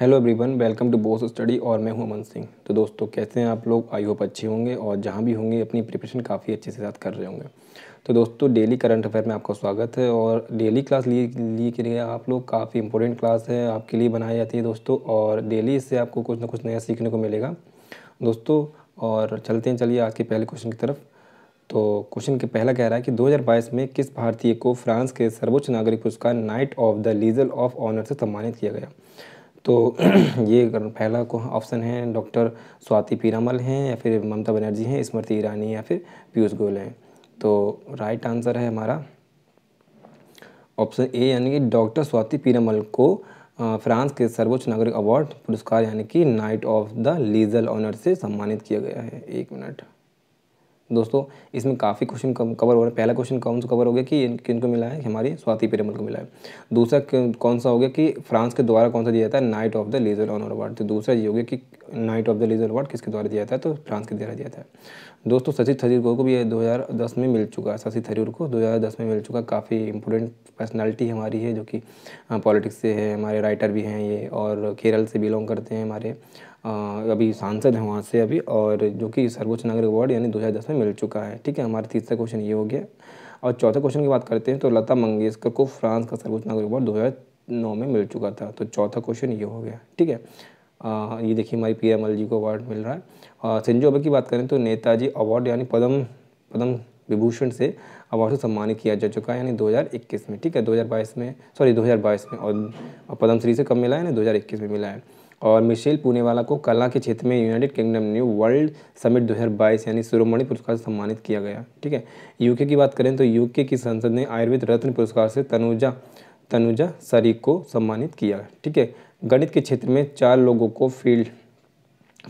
hello everyone welcome to Bose study और मैं हूं अमन सिंह तो दोस्तों कैसे हैं आप लोग आई होप अच्छे होंगे और जहां भी होंगे अपनी प्रिपरेशन काफ़ी अच्छे से साथ कर रहे होंगे तो दोस्तों डेली करंट अफेयर में आपका स्वागत है और डेली क्लास लिए लिए के लिए आप लोग काफ़ी इंपॉर्टेंट क्लास है आपके लिए बनाई जाती है दोस्तों और डेली इससे आपको कुछ ना कुछ नया सीखने को मिलेगा दोस्तों और चलते हैं चलिए आज के पहले क्वेश्चन की तरफ तो क्वेश्चन के पहला कह रहा है कि 2022 में किस भारतीय को फ्रांस के सर्वोच्च नागरिक पुरस्कार knight of the legion of honour से सम्मानित किया गया तो ये पहला को ऑप्शन है डॉक्टर स्वाति पीरामल हैं या फिर ममता बनर्जी हैं स्मृति ईरानी या फिर पीयूष गोयल हैं तो राइट आंसर है हमारा ऑप्शन ए यानी कि डॉक्टर स्वाति पीरामल को फ्रांस के सर्वोच्च नागरिक अवार्ड पुरस्कार यानी कि knight of the legion honour से सम्मानित किया गया है एक मिनट दोस्तों इसमें काफ़ी क्वेश्चन कवर हो रहे हैं पहला क्वेश्चन कौन सा कवर हो गया कि किन को मिला है हमारी स्वाति पेरेमल को मिला है दूसरा कौन सा हो गया कि फ्रांस के द्वारा कौन सा दिया जाता है knight of the legion honour award तो दूसरा ये हो गया कि knight of the legion award किसके द्वारा दिया जाता है तो फ्रांस के द्वारा दिया जाता है दोस्तों शशि थरूर को भी 2010 में मिल चुका है शशि थरूर को 2010 में मिल चुका काफ़ी इम्पोर्टेंट पर्सनालिटी हमारी है जो कि पॉलिटिक्स से है हमारे राइटर भी हैं ये और केरल से बिलोंग करते हैं हमारे अभी सांसद हैं वहाँ से अभी और जो कि सर्वोच्च नागरिक अवार्ड यानी 2010 में मिल चुका है ठीक है हमारा तीसरा क्वेश्चन ये हो गया और चौथा क्वेश्चन की बात करते हैं तो लता मंगेशकर को फ्रांस का सर्वोच्च नागरिक अवार्ड दो नौ में मिल चुका था तो चौथा क्वेश्चन ये हो गया ठीक है ये देखिए हमारी पी एम जी को अवार्ड मिल रहा है संजोबा की बात करें तो नेताजी अवार्ड यानी पद्म पद्म विभूषण से अवार्ड से सम्मानित किया जा चुका है यानी 2021 में ठीक है 2022 में सॉरी 2022 में और श्री से कब मिला है ना 2021 में मिला है और मिशेल पुणेवाला को कला के क्षेत्र में United Kingdom new world summit 2022 यानी सुरमणि पुरस्कार से सम्मानित किया गया ठीक है यूके की बात करें तो यूके की संसद ने आयुर्वेद रत्न पुरस्कार से तनुजा तनुजा सरीक को सम्मानित किया ठीक है गणित के क्षेत्र में चार लोगों को फील्ड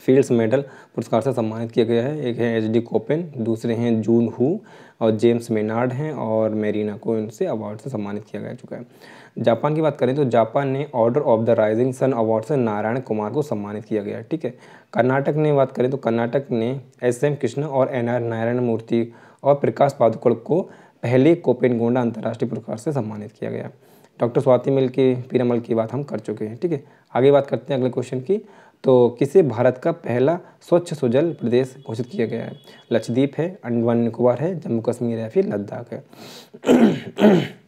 फील्ड्स मेडल पुरस्कार से सम्मानित किया गया है एक है एच डी कोपेन दूसरे हैं जून हु और जेम्स मेनार्ड हैं और मेरीना को इनसे अवार्ड से सम्मानित किया गया चुका है जापान की बात करें तो जापान ने order of the rising sun award से नारायण कुमार को सम्मानित किया गया ठीक है कर्नाटक ने बात करें तो कर्नाटक ने एस एम कृष्ण और एन आर नारायण मूर्ति और प्रकाश पादुकड़ को पहले कोपेन गोंडा अंतर्राष्ट्रीय पुरस्कार से सम्मानित किया गया डॉक्टर स्वाति मिल के पीरामल की बात हम कर चुके हैं ठीक है आगे बात करते हैं अगले क्वेश्चन की तो किसे भारत का पहला स्वच्छ सुजल प्रदेश घोषित किया गया है लक्षद्वीप है अंडमान निकोबार है जम्मू कश्मीर है फिर लद्दाख है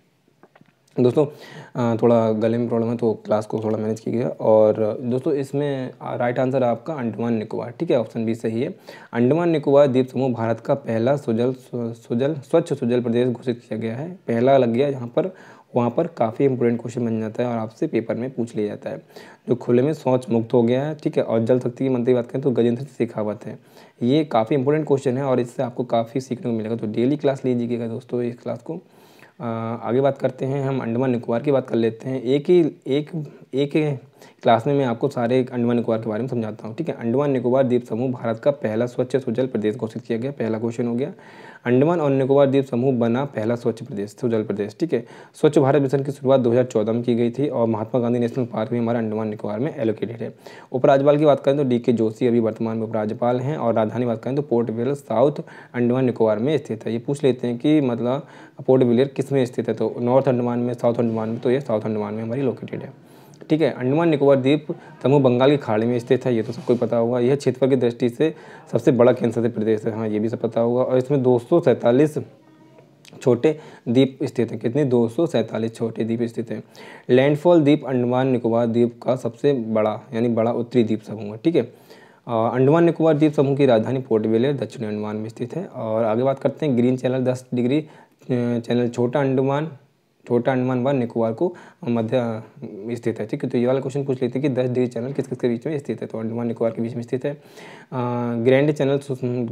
दोस्तों थोड़ा गले में प्रॉब्लम है तो क्लास को थोड़ा मैनेज किया गया और दोस्तों इसमें राइट आंसर आपका अंडमान निकोबार ठीक है ऑप्शन बी सही है अंडमान निकोबार द्वीप समूह भारत का पहला सुजल सुजल स्वच्छ सुजल प्रदेश घोषित किया गया है पहला लग गया यहाँ पर वहाँ पर काफ़ी इंपॉर्टेंट क्वेश्चन बन जाता है और आपसे पेपर में पूछ लिया जाता है जो खुले में सोच मुक्त हो गया है ठीक है और जल शक्ति की मंत्री बात करें तो गजेंद्र शेखावत है ये काफ़ी इंपॉर्टेंट क्वेश्चन है और इससे आपको काफ़ी सीखने को मिलेगा तो डेली क्लास लीजिएगा दोस्तों इस क्लास को आगे बात करते हैं हम अंडमान निकोबार की बात कर लेते हैं एक ही एक एक क्लास में मैं आपको सारे अंडमान निकोबार के बारे में समझाता हूँ ठीक है अंडमान निकोबार द्वीप समूह भारत का पहला स्वच्छ सुजल प्रदेश घोषित किया गया पहला क्वेश्चन हो गया अंडमान और निकोबार द्वीप समूह बना पहला स्वच्छ प्रदेश तो जल प्रदेश ठीक है स्वच्छ भारत मिशन की शुरुआत 2014 में की गई थी और महात्मा गांधी नेशनल पार्क भी हमारा अंडमान निकोबार में एलोकेटेड है उपराज्यपाल की बात करें तो डी के जोशी अभी वर्तमान में उपराज्यपाल हैं और राजधानी बात करें तो पोर्ट विलियर साउथ अंडमान निकोबार में स्थित है ये पूछ लेते हैं कि मतलब पोर्ट विलियर किस में स्थित है तो नॉर्थ अंडमान में साउथ अंडमान में तो ये साउथ अंडमान में हमारी लोकेटेड है ठीक है अंडमान निकोबार द्वीप समूह बंगाल की खाड़ी में स्थित है ये तो सबको पता होगा यह क्षेत्रफल की दृष्टि से सबसे बड़ा केंद्र शासित प्रदेश है हाँ ये भी सब पता होगा और इसमें दो छोटे द्वीप स्थित हैं कितने दो छोटे द्वीप स्थित हैं लैंडफॉल द्वीप अंडमान निकोबार द्वीप का सबसे बड़ा यानी बड़ा उत्तरी द्वीप समूह है ठीक है अंडमान निकोबार द्वीप समूह की राजधानी पोर्ट वेलेर दक्षिण अंडमान में स्थित है और आगे बात करते हैं ग्रीन चैनल दस डिग्री चैनल छोटा अंडमान छोटा अंडमान व निकोबार को मध्य स्थित है ठीक है तो ये वाला क्वेश्चन पूछ लेते हैं कि दस डिग्री चैनल किस किसके बीच में स्थित है तो अंडमान निकोबार के बीच में स्थित है grand channel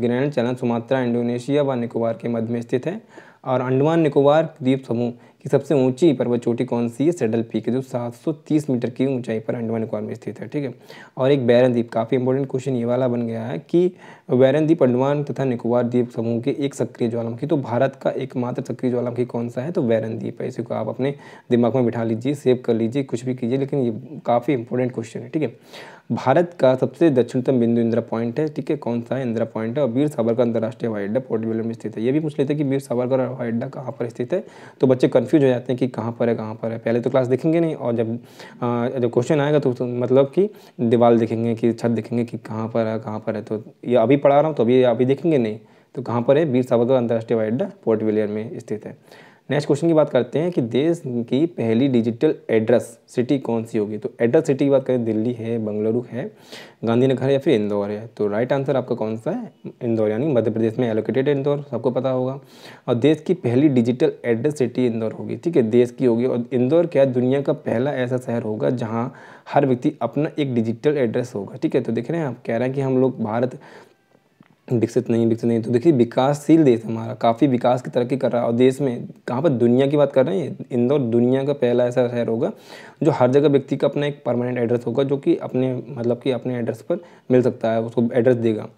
grand channel Sumatra Indonesia व निकोबार के मध्य में स्थित है और अंडमान निकोबार द्वीप समूह कि सबसे ऊंची पर्वत चोटी कौन सी है सेडल पीक जो 730 मीटर की ऊंचाई पर अंडमान निकोबार में स्थित है ठीक है और एक बैरन द्वीप काफ़ी इंपॉर्टेंट क्वेश्चन ये वाला बन गया है कि बैरन द्वीप अंडमान तथा निकोबार द्वीप समूह के एक सक्रिय ज्वालामुखी तो भारत का एकमात्र सक्रिय ज्वालामुखी कौन सा है तो बैरन द्वीप है इसी को आप अपने दिमाग में बिठा लीजिए सेव कर लीजिए कुछ भी कीजिए लेकिन ये काफ़ी इंपॉर्टेंट क्वेश्चन है ठीक है भारत का सबसे दक्षिणतम बिंदु इंदिरा पॉइंट है ठीक है कौन सा है इंदिरा पॉइंट है और वीर सावरकर अंतर्राष्ट्रीय हवाई अड्डा पोर्ट में स्थित है ये भी पूछ लेते हैं कि वीर सावरकर हवाई अड्डा कहाँ पर स्थित है तो बच्चे कन्फ्यू कन्फ्यूज हो जाते हैं कि कहाँ पर है कहाँ पर है पहले तो क्लास देखेंगे नहीं और जब आ, जब क्वेश्चन आएगा तो, तो मतलब कि दीवार देखेंगे कि छत देखेंगे कि कहाँ पर है कहाँ पर है तो ये अभी पढ़ा रहा हूँ तो अभी अभी देखेंगे नहीं तो कहाँ पर है वीर सावरकर अंतर्राष्ट्रीय हवाई अड्डा पोर्ट विलियर में स्थित है नेक्स्ट क्वेश्चन की बात करते हैं कि देश की पहली डिजिटल एड्रेस सिटी कौन सी होगी तो एड्रेस सिटी की बात करें दिल्ली है बंगलुरु है गांधीनगर या फिर इंदौर है तो राइट आंसर आपका कौन सा है इंदौर यानी मध्य प्रदेश में एलोकेटेड इंदौर सबको पता होगा और देश की पहली डिजिटल एड्रेस सिटी इंदौर होगी ठीक है देश की होगी और इंदौर क्या दुनिया का पहला ऐसा शहर होगा जहाँ हर व्यक्ति अपना एक डिजिटल एड्रेस होगा ठीक है तो देख रहे हैं आप कह रहे हैं कि हम लोग भारत विकसित नहीं विकसित नहीं तो देखिए विकासशील देश हमारा काफ़ी विकास की तरक्की कर रहा है और देश में कहाँ पर दुनिया की बात कर रहे हैं इंदौर दुनिया का पहला ऐसा शहर होगा जो हर जगह व्यक्ति का अपना एक परमानेंट एड्रेस होगा जो कि अपने मतलब कि अपने एड्रेस पर मिल सकता है उसको एड्रेस देगा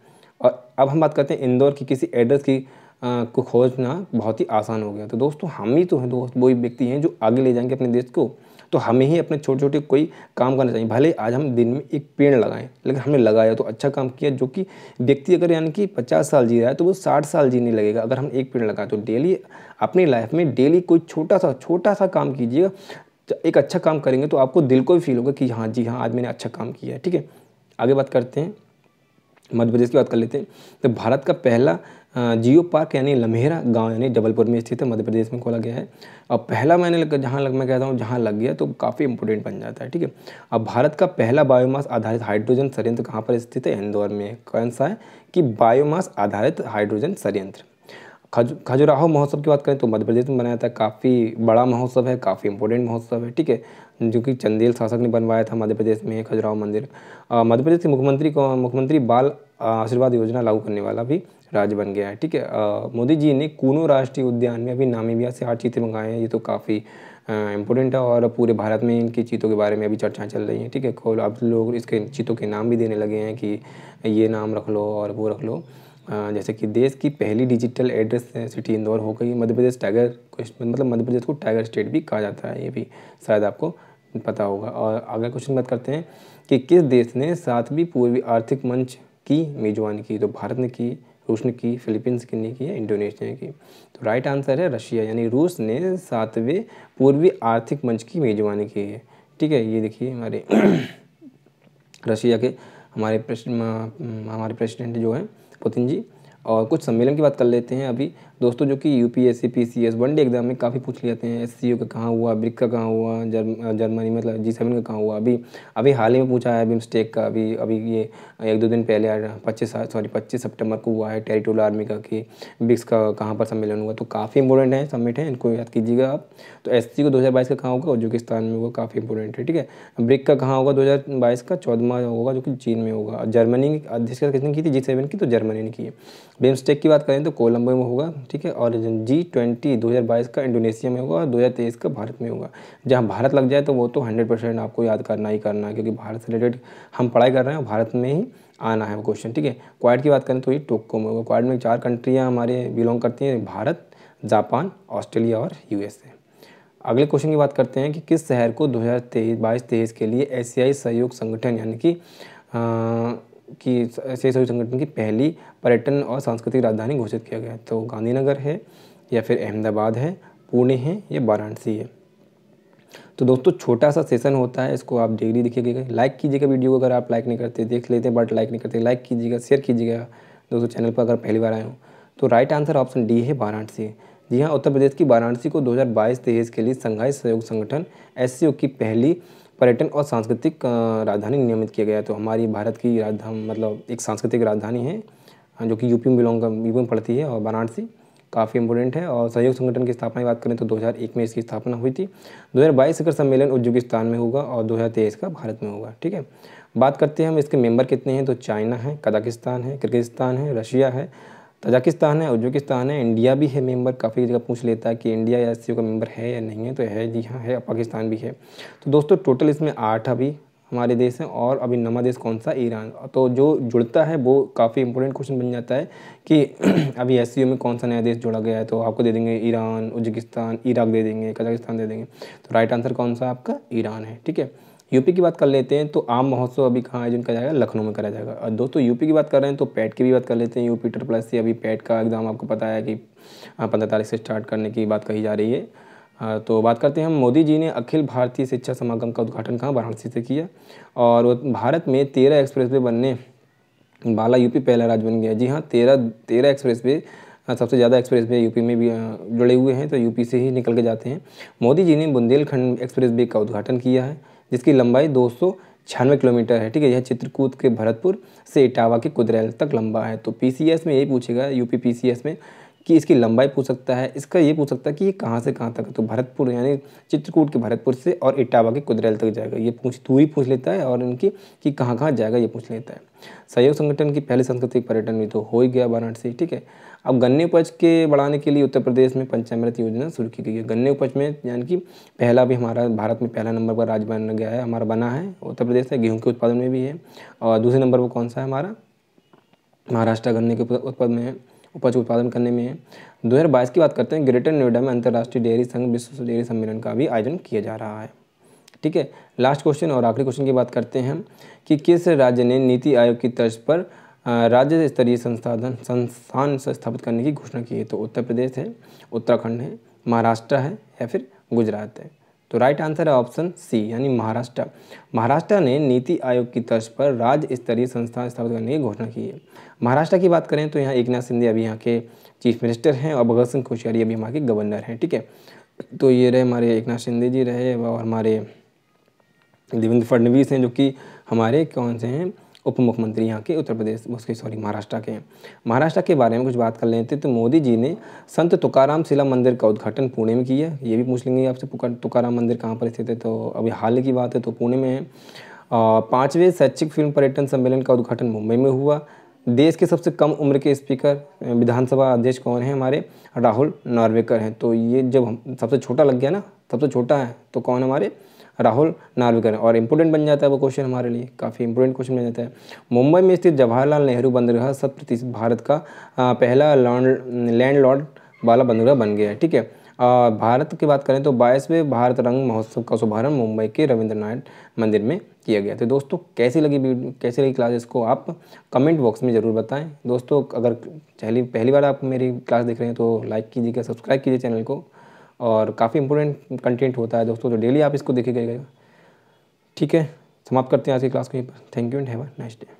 और अब हम बात करते हैं इंदौर की किसी एड्रेस की को खोजना बहुत ही आसान हो गया तो दोस्तों हम ही तो हैं दोस्त वही व्यक्ति हैं जो आगे ले जाएंगे अपने देश को तो हमें ही अपने छोटे छोटे कोई काम करना चाहिए भले आज हम दिन में एक पेड़ लगाएं लेकिन हमने लगाया तो अच्छा काम किया जो कि व्यक्ति अगर यानी कि पचास साल जी रहा है तो वो साठ साल जीने लगेगा अगर हम एक पेड़ लगाएं तो डेली अपनी लाइफ में डेली कोई छोटा सा छोटा सा काम कीजिएगा एक अच्छा काम करेंगे तो आपको दिल को भी फील होगा कि हाँ जी हाँ आज मैंने अच्छा काम किया है ठीक है आगे बात करते हैं मध्य प्रदेश की बात कर लेते हैं तो भारत का पहला जियो पार्क यानी लम्हेरा गांव यानी जबलपुर में स्थित है मध्य प्रदेश में खोला गया है और पहला मैंने लग, जहाँ लग मैं कहता हूँ जहाँ लग गया तो काफ़ी इंपोर्टेंट बन जाता है ठीक है अब भारत का पहला बायोमास आधारित हाइड्रोजन संयंत्र कहाँ पर स्थित है इंदौर में कौन सा है कि बायोमास आधारित हाइड्रोजन संयंत्र खजु खजुराहो महोत्सव की बात करें तो मध्य प्रदेश में मनाया था काफ़ी बड़ा महोत्सव है काफ़ी इंपॉर्टेंट महोत्सव है ठीक है जो कि चंदेल शासक ने बनवाया था मध्य प्रदेश में खजुराहो मंदिर मध्य प्रदेश के मुख्यमंत्री को मुख्यमंत्री बाल आशीर्वाद योजना लागू करने वाला भी राज्य बन गया है ठीक है मोदी जी ने कूनो राष्ट्रीय उद्यान में अभी नामीबिया से आठ चीते मंगाए हैं ये तो काफ़ी इंपॉर्टेंट है और पूरे भारत में इनकी चीतों के बारे में अभी चर्चाएं चल रही हैं ठीक है अब लोग इसके चीतों के नाम भी देने लगे हैं कि ये नाम रख लो और वो रख लो जैसे कि देश की पहली डिजिटल एड्रेस सिटी इंदौर हो गई मध्य प्रदेश टाइगर मतलब मध्य प्रदेश को टाइगर स्टेट भी कहा जाता है ये भी शायद आपको पता होगा और अगला क्वेश्चन बात करते हैं कि किस देश ने सातवीं पूर्वी आर्थिक मंच की मेजबानी की तो भारत ने की रूस ने की फिलीपींस की ने की या इंडोनेशिया की तो राइट आंसर है रशिया यानी रूस ने सातवें पूर्वी आर्थिक मंच की मेजबानी की है ठीक है ये देखिए हमारे रशिया के हमारे प्रेसिडेंट हमारे प्रेसिडेंट जो हैं 뭐든지 और कुछ सम्मेलन की बात कर लेते हैं अभी दोस्तों जो कि U P S C P C S one day exam में काफ़ी पूछ लेते हैं एस सी यू का कहाँ हुआ ब्रिक का कहाँ हुआ जर्म जर्मनी मतलब जी सेवन का कहाँ हुआ अभी अभी हाल ही में पूछा है मिस्टेक का अभी अभी ये एक दो दिन पहले आ पच्चीस सॉरी पच्चीस सितंबर को हुआ है टेरिटोरियल आर्मी का कि ब्रिक्स का कहाँ पर सम्मेलन हुआ तो काफ़ी इंपॉर्टेंट है सबमिट है इनको याद कीजिएगा आप तो एस सी को दो हज़ार बाईस का कहाँ होगा उज्बेकिस्तान में होगा काफ़ी इंपॉर्टेंट है ठीक है ब्रिक का कहाँ होगा दो हज़ार बाईस का चौदह होगा जो कि चीन में होगा जर्मनी अध्यक्ष किसने की थी जी सेवन की तो जर्मनी ने की है बिम्स्टेक की बात करें तो कोलंबो में होगा ठीक है और जी ट्वेंटी दो का इंडोनेशिया में होगा और दो का भारत में होगा जहाँ भारत लग जाए तो वो तो हंड्रेड आपको याद करना ही करना है क्योंकि भारत से रिलेटेड हम पढ़ाई कर रहे हैं भारत में ही आना है वो क्वेश्चन ठीक है क्वाड की बात करें तो ये टोक्यो में होगा क्वाड में चार कंट्रियाँ हमारे बिलोंग करती हैं भारत जापान ऑस्ट्रेलिया और यूएसए अगले क्वेश्चन की बात करते हैं कि किस शहर को दो हज़ार तेईस बाईस तेईस के लिए एशियाई सहयोग संगठन यानी कि की से सहयोग संगठन की पहली पर्यटन और सांस्कृतिक राजधानी घोषित किया गया तो गांधीनगर है या फिर अहमदाबाद है पुणे है या वाराणसी है तो दोस्तों छोटा सा सेशन होता है इसको आप डेली देखिएगा लाइक कीजिएगा वीडियो को अगर आप लाइक नहीं करते देख लेते बट लाइक नहीं करते लाइक कीजिएगा शेयर कीजिएगा दोस्तों चैनल पर अगर पहली बार आए हो तो राइट आंसर ऑप्शन डी है वाराणसी जी हाँ उत्तर प्रदेश की वाराणसी को 2022 हज़ार के लिए संघाई सहयोग संगठन एस की पहली पर्यटन और सांस्कृतिक राजधानी नियमित किया गया है तो हमारी भारत की राजधानी मतलब एक सांस्कृतिक राजधानी है जो कि यूपी में बिलोंग यूपी में पड़ती है और वाराणसी काफ़ी इंपॉर्टेंट है और सहयोग संगठन की स्थापना की बात करें तो 2001 में इसकी स्थापना हुई थी 2022 शिखर सम्मेलन उज्बेकिस्तान में होगा और 2023 का भारत में होगा ठीक है बात करते हैं हम इसके मेंबर कितने हैं तो चाइना है कजाकिस्तान है किर्गिस्तान है रशिया है तजाकिस्तान है उज्बेकिस्तान है इंडिया भी है मेंबर काफ़ी जगह पूछ लेता है कि इंडिया या एस का मेंबर है या नहीं है तो है जी हाँ है पाकिस्तान भी है तो दोस्तों टोटल इसमें आठ अभी हमारे देश हैं और अभी नवा देश कौन सा ईरान तो जो जुड़ता है वो काफ़ी इंपॉर्टेंट क्वेश्चन बन जाता है कि अभी एस में कौन सा नया देश जोड़ा गया है तो आपको दे देंगे ईरान उज्बेकिस्तान इराक दे देंगे कजाकिस्तान दे देंगे तो राइट आंसर कौन सा आपका ईरान है ठीक है यूपी की बात कर लेते हैं तो आम महोत्सव अभी कहाँ आयोजन किया जाएगा लखनऊ में करा जाएगा और दोस्तों यूपी की बात कर रहे हैं तो पैट की भी बात कर लेते हैं यूपी प्लस सी अभी पैट का एग्ज़ाम आपको पता है कि पंद्रह तारीख से स्टार्ट करने की बात कही जा रही है तो बात करते हैं हम मोदी जी ने अखिल भारतीय शिक्षा समागम का उद्घाटन कहाँ वाराणसी से किया और भारत में तेरह एक्सप्रेस बनने बाला यूपी पहला राज्य बन गया जी हाँ तेरह तेरह एक्सप्रेस सबसे ज़्यादा एक्सप्रेस वे यूपी में भी जुड़े हुए हैं तो यूपी से ही निकल के जाते हैं मोदी जी ने बुंदेलखंड एक्सप्रेस वे का उद्घाटन किया है जिसकी लंबाई दो छियानवे किलोमीटर है ठीक है यह चित्रकूट के भरतपुर से इटावा के कुदरैल तक लंबा है तो पीसीएस में यही पूछेगा यूपी पीसीएस में कि इसकी लंबाई पूछ सकता है इसका ये पूछ सकता है कि ये कहाँ से कहाँ तक है तो भरतपुर यानी चित्रकूट के भरतपुर से और इटावा के कुदरेल तक जाएगा ये पूछ दूरी पूछ लेता है और इनकी कि कहाँ कहाँ जाएगा ये पूछ लेता है सहयोग संगठन की पहले सांस्कृतिक पर्यटन में तो हो ही गया वाराणसी ठीक है अब गन्ने उपज के बढ़ाने के लिए उत्तर प्रदेश में पंचामृत योजना शुरू की गई है गन्ने उपज में यानी कि पहला भी हमारा भारत में पहला नंबर पर राज्य बन गया है हमारा बना है उत्तर प्रदेश है गेहूँ के उत्पादन में भी है और दूसरे नंबर पर कौन सा है हमारा महाराष्ट्र गन्ने के उत्पादन में है उपज उत्पादन करने में है 2022 की बात करते हैं ग्रेटर नोएडा में अंतर्राष्ट्रीय डेयरी संघ विश्व डेयरी सम्मेलन का भी आयोजन किया जा रहा है ठीक है लास्ट क्वेश्चन और आखिरी क्वेश्चन की बात करते हैं कि किस राज्य ने नीति आयोग की तर्ज पर राज्य स्तरीय संसाधन संस्थान स्थापित करने की घोषणा की है तो उत्तर प्रदेश है उत्तराखंड है महाराष्ट्र है या फिर गुजरात है तो राइट आंसर है ऑप्शन सी यानी महाराष्ट्र महाराष्ट्र ने नीति आयोग की तर्ज पर राज्य स्तरीय संस्थान स्थापित करने की घोषणा की है महाराष्ट्र की बात करें तो यहाँ एक नाथ सिंधे अभी यहाँ के चीफ मिनिस्टर हैं और भगत सिंह कोश्यारी अभी यहाँ के गवर्नर हैं ठीक है तो ये रहे हमारे एक नाथ शिंदे जी रहे और हमारे देवेंद्र फडणवीस हैं जो कि हमारे कौन से हैं उप मुख्यमंत्री यहाँ के उत्तर प्रदेश उसके सॉरी महाराष्ट्र के हैं महाराष्ट्र के बारे में कुछ बात कर लेते तो, तो मोदी जी ने संत तुकाराम शिला मंदिर का उद्घाटन पुणे में किया ये भी पूछ लेंगे आपसे तुकाराम मंदिर कहाँ पर स्थित है तो अभी हाल की बात है तो पुणे में है पाँचवें शैक्षिक फिल्म पर्यटन सम्मेलन का उद्घाटन मुंबई में हुआ देश के सबसे कम उम्र के स्पीकर विधानसभा अध्यक्ष कौन हैं हमारे राहुल नार्वेकर हैं तो ये जब हम सबसे छोटा लग गया ना सबसे छोटा है तो कौन हमारे राहुल नार्वेकर और इंपोर्टेंट बन जाता है वो क्वेश्चन हमारे लिए काफ़ी इंपोर्टेंट क्वेश्चन बन जाता है मुंबई में स्थित जवाहरलाल नेहरू बंदरगाह सत प्रतिशत भारत का पहला लैंड लॉर्ड वाला बंदरगाह बन गया है ठीक है भारत की बात करें तो बाईसवें भारत रंग महोत्सव का शुभारंभ मुंबई के रविंद्रनाथ मंदिर में किया गया तो दोस्तों कैसी लगी कैसी लगी क्लास इसको आप कमेंट बॉक्स में ज़रूर बताएं दोस्तों अगर पहली पहली बार आप मेरी क्लास देख रहे हैं तो लाइक कीजिएगा सब्सक्राइब कीजिए चैनल को और काफ़ी इंपॉर्टेंट कंटेंट होता है दोस्तों तो डेली आप इसको देखे गएगा ठीक है समाप्त करते हैं आज की क्लास को यहीं पर thank you and have a nice day